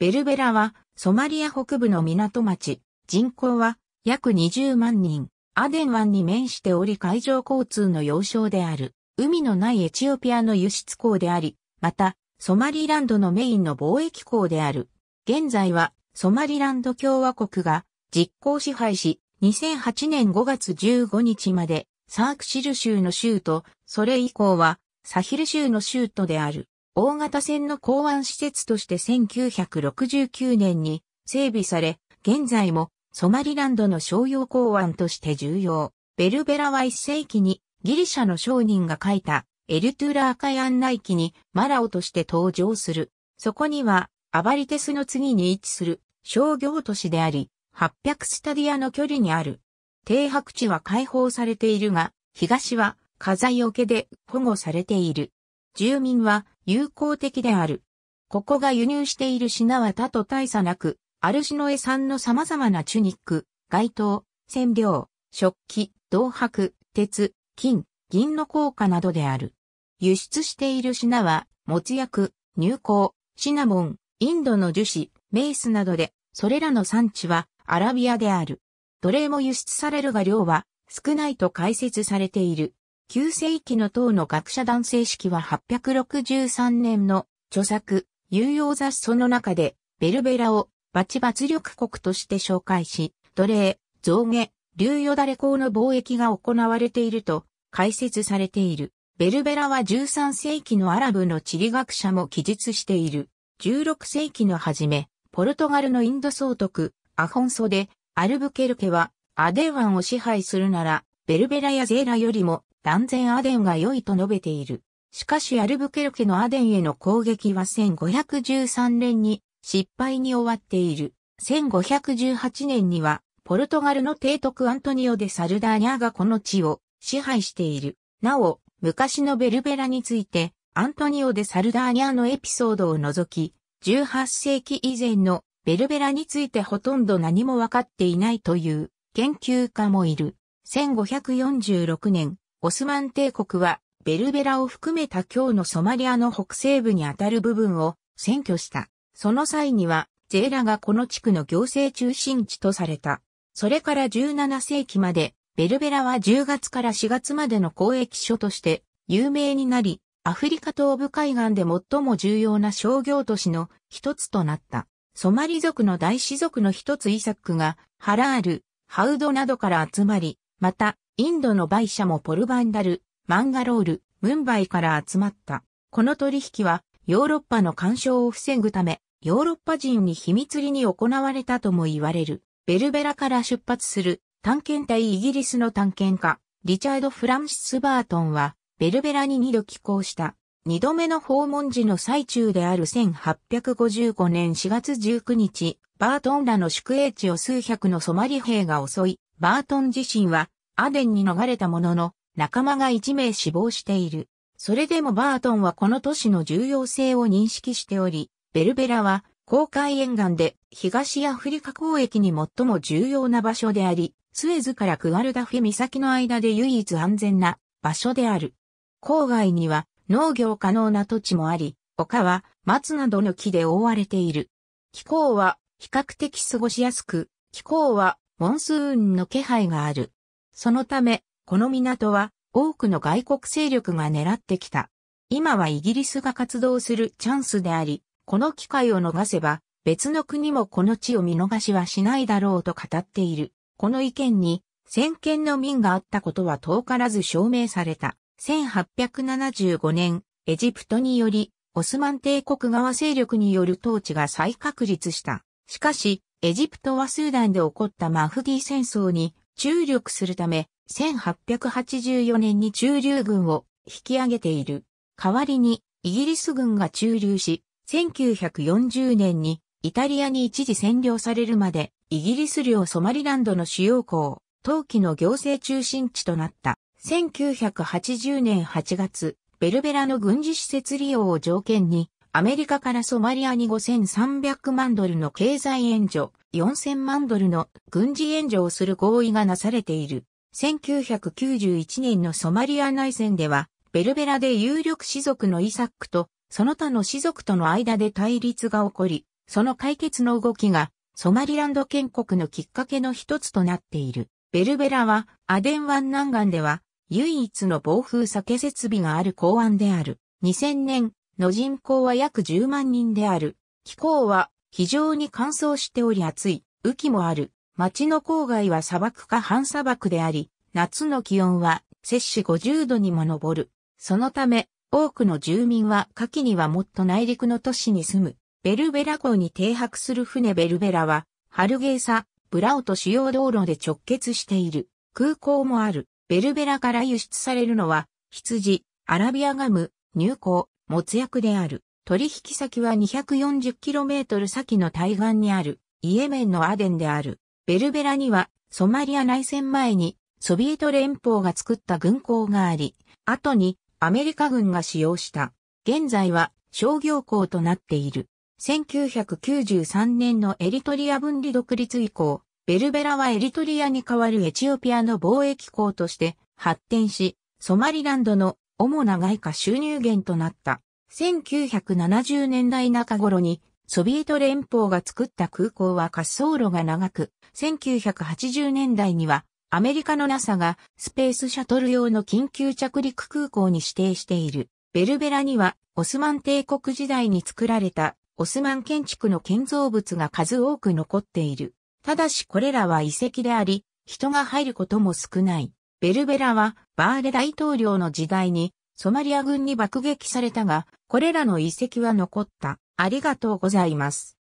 ベルベラはソマリア北部の港町、人口は約20万人、アデン湾に面しており海上交通の要衝である、海のないエチオピアの輸出港であり、また、ソマリランドのメインの貿易港である。現在は、ソマリランド共和国が実行支配し、2008年5月15日まで、サークシル州の州都、それ以降は、サヒル州の州都である。大型船の港湾施設として1969年に整備され、現在もソマリランドの商用港湾として重要。ベルベラは一世紀にギリシャの商人が書いたエルトゥラーカア案内記にマラオとして登場する。そこにはアバリテスの次に位置する商業都市であり、800スタディアの距離にある。停泊地は開放されているが、東は火災よけで保護されている。住民は有効的である。ここが輸入している品は他と大差なく、アルシノエ産の様々なチュニック、街灯、染料、食器、銅箔、鉄、金、銀の硬貨などである。輸出している品は、もつ薬、乳香、シナモン、インドの樹脂、メイスなどで、それらの産地はアラビアである。奴隷も輸出されるが量は少ないと解説されている。9世紀の党の学者男性式は863年の著作、有用雑誌の中で、ベルベラをバチ抜力国として紹介し、奴隷、象牙、流与だれ港の貿易が行われていると解説されている。ベルベラは13世紀のアラブの地理学者も記述している。16世紀の初め、ポルトガルのインド総督、アホンソで、アルブケルケは、アデワンを支配するなら、ベルベラやゼーラよりも、断然アデンが良いと述べている。しかしアルブケルケのアデンへの攻撃は1513年に失敗に終わっている。1518年にはポルトガルの提督アントニオ・デ・サルダーニャがこの地を支配している。なお、昔のベルベラについてアントニオ・デ・サルダーニャのエピソードを除き、18世紀以前のベルベラについてほとんど何もわかっていないという研究家もいる。1546年、オスマン帝国はベルベラを含めた今日のソマリアの北西部にあたる部分を占拠した。その際には、ゼーラがこの地区の行政中心地とされた。それから17世紀まで、ベルベラは10月から4月までの交易所として有名になり、アフリカ東部海岸で最も重要な商業都市の一つとなった。ソマリ族の大氏族の一つイサックが、ハラール、ハウドなどから集まり、また、インドの売社もポルバンダル、マンガロール、ムンバイから集まった。この取引はヨーロッパの干渉を防ぐため、ヨーロッパ人に秘密裏に行われたとも言われる。ベルベラから出発する探検隊イギリスの探検家、リチャード・フランシス・バートンは、ベルベラに二度寄港した。二度目の訪問時の最中である1855年4月19日、バートンらの宿営地を数百のソマリ兵が襲い、バートン自身はアデンに逃れたものの、仲間が1名死亡している。それでもバートンはこの都市の重要性を認識しており、ベルベラは、公海沿岸で東アフリカ交易に最も重要な場所であり、スエズからクアルダフィ岬の間で唯一安全な場所である。郊外には農業可能な土地もあり、丘は松などの木で覆われている。気候は比較的過ごしやすく、気候はモンスーンの気配がある。そのため、この港は多くの外国勢力が狙ってきた。今はイギリスが活動するチャンスであり、この機会を逃せば別の国もこの地を見逃しはしないだろうと語っている。この意見に先見の民があったことは遠からず証明された。1875年、エジプトにより、オスマン帝国側勢力による統治が再確立した。しかし、エジプトはスーダンで起こったマフディ戦争に注力するため、1884年に駐留軍を引き上げている。代わりに、イギリス軍が駐留し、1940年にイタリアに一時占領されるまで、イギリス領ソマリランドの主要港、陶器の行政中心地となった。1980年8月、ベルベラの軍事施設利用を条件に、アメリカからソマリアに5300万ドルの経済援助、4000万ドルの軍事援助をする合意がなされている。1991年のソマリア内戦では、ベルベラで有力士族のイサックと、その他の士族との間で対立が起こり、その解決の動きが、ソマリランド建国のきっかけの一つとなっている。ベルベラは、アデン湾南岸では、唯一の防風酒設備がある港湾である。2000年、の人口は約10万人である。気候は非常に乾燥しており暑い、雨季もある。町の郊外は砂漠か半砂漠であり、夏の気温は摂氏50度にも上る。そのため、多くの住民は夏季にはもっと内陸の都市に住む。ベルベラ港に停泊する船ベルベラは、ハルゲーサ、ブラオと主要道路で直結している。空港もある。ベルベラから輸出されるのは、羊、アラビアガム、乳香、持つ薬である。取引先は 240km 先の対岸にある、イエメンのアデンである。ベルベラには、ソマリア内戦前に、ソビエト連邦が作った軍港があり、後にアメリカ軍が使用した。現在は商業港となっている。1993年のエリトリア分離独立以降、ベルベラはエリトリアに代わるエチオピアの貿易港として発展し、ソマリランドの主な外貨収入源となった。1970年代中頃にソビエト連邦が作った空港は滑走路が長く、1980年代にはアメリカの NASA がスペースシャトル用の緊急着陸空港に指定している。ベルベラにはオスマン帝国時代に作られたオスマン建築の建造物が数多く残っている。ただしこれらは遺跡であり、人が入ることも少ない。ベルベラはバーレ大統領の時代にソマリア軍に爆撃されたが、これらの遺跡は残った。ありがとうございます。